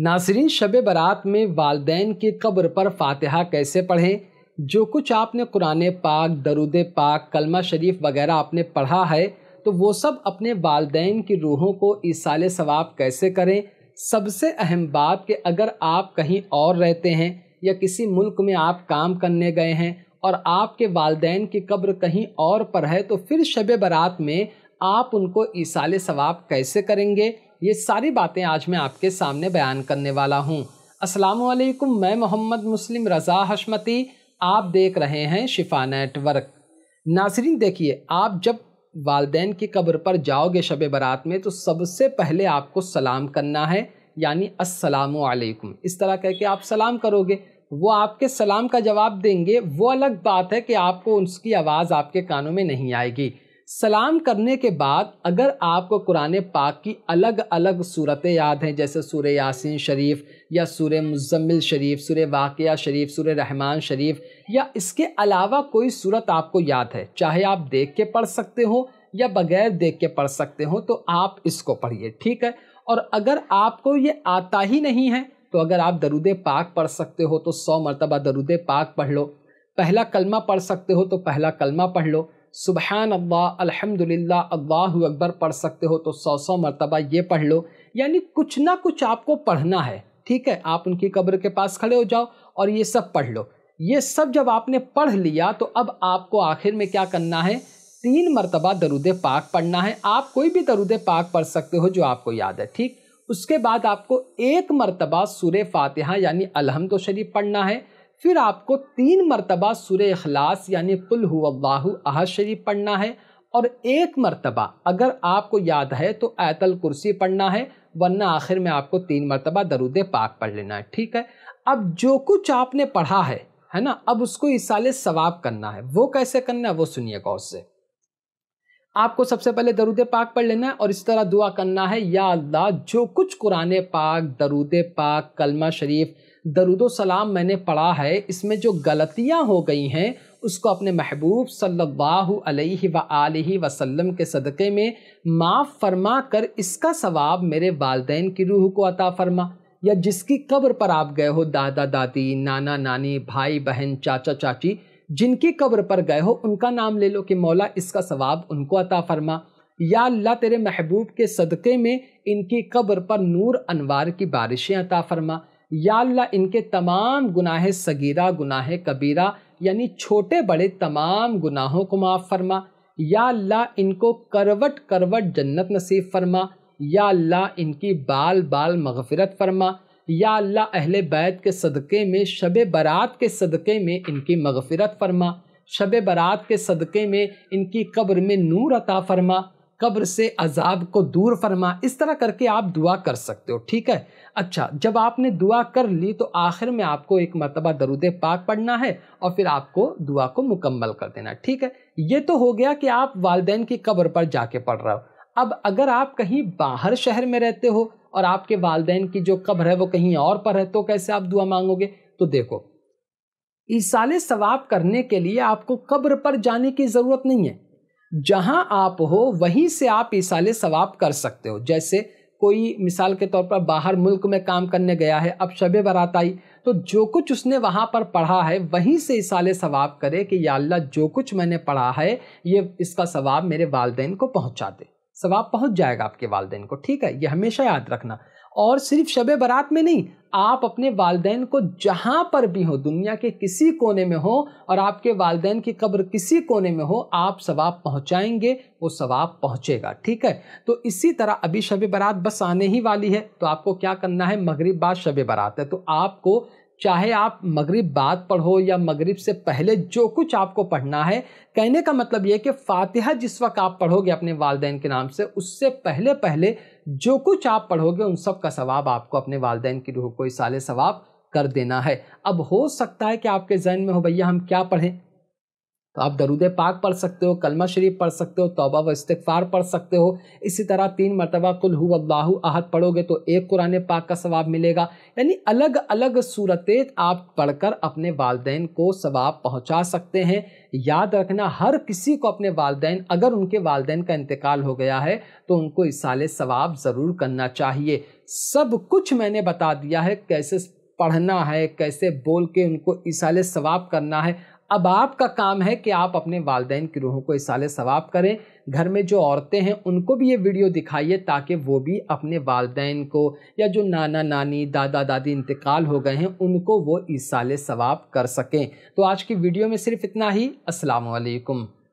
नासरीन शब बरात में वालदेन की कब्र पर फातिहा कैसे पढ़ें जो कुछ आपने कुरान पाक दरुद पाक कलमा शरीफ वगैरह आपने पढ़ा है तो वो सब अपने वालदेन की रूहों को इसाल सवाब कैसे करें सबसे अहम बात कि अगर आप कहीं और रहते हैं या किसी मुल्क में आप काम करने गए हैं और आपके वालदेन की कब्र कहीं और पर है तो फिर शब बरात में आप उनको ईसाल सवाब कैसे करेंगे ये सारी बातें आज मैं आपके सामने बयान करने वाला हूँ असलम मैं मोहम्मद मुस्लिम रज़ा हशमती आप देख रहे हैं शिफा नेटवर्क नाजरीन देखिए आप जब वालदेन की कब्र पर जाओगे शब बारात में तो सबसे पहले आपको सलाम करना है यानी असलम इस तरह कह के आप सलाम करोगे वो आपके सलाम का जवाब देंगे वो अलग बात है कि आपको उसकी आवाज़ आपके कानों में नहीं आएगी सलाम करने के बाद अगर आपको कुरान पाक की अलग अलग सूरतें याद हैं जैसे सूर यासिन शरीफ या सूर मुजम्मिल शरीफ सूर वाक़ शरीफ सूर रहमान शरीफ या इसके अलावा कोई सूरत आपको याद है चाहे आप देख के पढ़ सकते हो या बग़ैर देख के पढ़ सकते हो तो आप इसको पढ़िए ठीक है और अगर आपको ये आता ही नहीं है तो अगर आप दरुद पाक पढ़ सकते हो तो सौ मरतबा दरुद पाक पढ़ लो पहला कलमा पढ़ सकते हो तो पहला कलमा पढ़ लो सुबहान अल्लाह अल्हम्दुलिल्लाह अल्लाह अकबर पढ़ सकते हो तो सौ सौ मरतबा ये पढ़ लो यानी कुछ ना कुछ आपको पढ़ना है ठीक है आप उनकी कब्र के पास खड़े हो जाओ और ये सब पढ़ लो ये सब जब आपने पढ़ लिया तो अब आपको आखिर में क्या करना है तीन मरतबा दरुद पाक पढ़ना है आप कोई भी दरुद पाक पढ़ सकते हो जो आपको याद है ठीक उसके बाद आपको एक मरतबा सूर फातिहा यानी अलहमद शरीफ पढ़ना है फिर आपको तीन मरतबा सुर अखलास यानी कुल हुआ अहद शरीफ पढ़ना है और एक मरतबा अगर आपको याद है तो ऐतल कुर्सी पढ़ना है वरना आखिर में आपको तीन मरतबा दरूद पाक पढ़ लेना है ठीक है अब जो कुछ आपने पढ़ा है है ना अब उसको इस साल सवाब करना है वो कैसे करना है वो सुनिए गौर से आपको सबसे पहले दरूद पाक पढ़ लेना है और इस तरह दुआ करना है या अल्लाह जो कुछ कुरान पाक दरूद पाक कलमा शरीफ सलाम मैंने पढ़ा है इसमें जो गलतियाँ हो गई हैं उसको अपने महबूब सल्लल्लाहु अलैहि व आलिहि वसल्लम के सदक़े में माफ़ फरमा कर इसका सवाब मेरे वालदेन की रूह को अता फरमा या जिसकी कब्र पर आप गए हो दादा दादी नाना नानी भाई बहन चाचा चाची जिनकी कब्र पर गए हो उनका नाम ले लो कि मौला इसका सवाब उनको अता फरमा या अल्लाह तेरे महबूब के सदक़े में इनकी कब्र पर नूर अनवार की बारिशें अता फरमा या इनके तमाम गुनाह सगीरा गुनाह कबीरा यानी छोटे बड़े तमाम गुनाहों को माफ़ फरमा या अल्लाह इनको करवट करवट जन्नत नसीब फरमा या अल्लाह इनकी बाल बाल मगफरत फरमा या अल्लाह अहल बैत के सदक़े में शब बारात के सदक़े में इनकी मगफरत फरमा शब बारात के सदक़े में इनकी कब्र में नूर अता फरमा कब्र से अजाब को दूर फरमा इस तरह करके आप दुआ कर सकते हो ठीक है अच्छा जब आपने दुआ कर ली तो आखिर में आपको एक मरतबा दरुद पाक पढ़ना है और फिर आपको दुआ को मुकम्मल कर देना ठीक है ये तो हो गया कि आप वालदे की कब्र पर जाके पढ़ रहे हो अब अगर आप कहीं बाहर शहर में रहते हो और आपके वालदेन की जो कब्र है वो कहीं और पर है तो कैसे आप दुआ मांगोगे तो देखो ईसाले सवाब करने के लिए आपको कब्र पर जाने की ज़रूरत नहीं है जहां आप हो वहीं से आप इसाले सवाब कर सकते हो जैसे कोई मिसाल के तौर पर बाहर मुल्क में काम करने गया है अब शब बारात आई तो जो कुछ उसने वहाँ पर पढ़ा है वहीं से इसाले सवाब करे कि या अल्लाह जो कुछ मैंने पढ़ा है ये इसका सवाब मेरे वालदेन को पहुँचा दे सवाब पहुँच जाएगा आपके वालदेन को ठीक है ये हमेशा याद रखना और सिर्फ शब बारात में नहीं आप अपने वालदेन को जहाँ पर भी हो दुनिया के किसी कोने में हो और आपके वालदेन की कब्र किसी कोने में हो आप सवाब पहुँचाएंगे वो सवाब पहुँचेगा ठीक है तो इसी तरह अभी शब बारात बस आने ही वाली है तो आपको क्या करना है मगरब बाद शब बारात है तो आपको चाहे आप मगरिब बाद पढ़ो या मगरिब से पहले जो कुछ आपको पढ़ना है कहने का मतलब ये कि फातिहा जिस वक्त आप पढ़ोगे अपने वालदेन के नाम से उससे पहले पहले जो कुछ आप पढ़ोगे उन सब का सवाब आपको अपने वालदेन की रूह को साले सवाब कर देना है अब हो सकता है कि आपके जहन में हो भैया हम क्या पढ़ें तो आप दरूद पाक पढ़ सकते हो कलमा शरीफ पढ़ सकते हो तोबा व इस्तफ़ार पढ़ सकते हो इसी तरह तीन मरतबा कुल्हू अल्लाह अहद पढ़ोगे तो एक कुरान पाक का सवाब मिलेगा यानी अलग अलग सूरतें आप पढ़कर अपने वालदेन को सवाब पहुँचा सकते हैं याद रखना हर किसी को अपने वालदेन अगर उनके वालदेन का इंतकाल हो गया है तो उनको साल सवाब ज़रूर करना चाहिए सब कुछ मैंने बता दिया है कैसे पढ़ना है कैसे बोल के उनको इसाले सवाब करना है अब आपका काम है कि आप अपने वालदेन की रूहों को इसाले सवाब करें घर में जो औरतें हैं उनको भी ये वीडियो दिखाइए ताकि वो भी अपने वालदेन को या जो नाना नानी दादा दादी इंतकाल हो गए हैं उनको वो इसाले सवाब कर सकें तो आज की वीडियो में सिर्फ इतना ही असलकम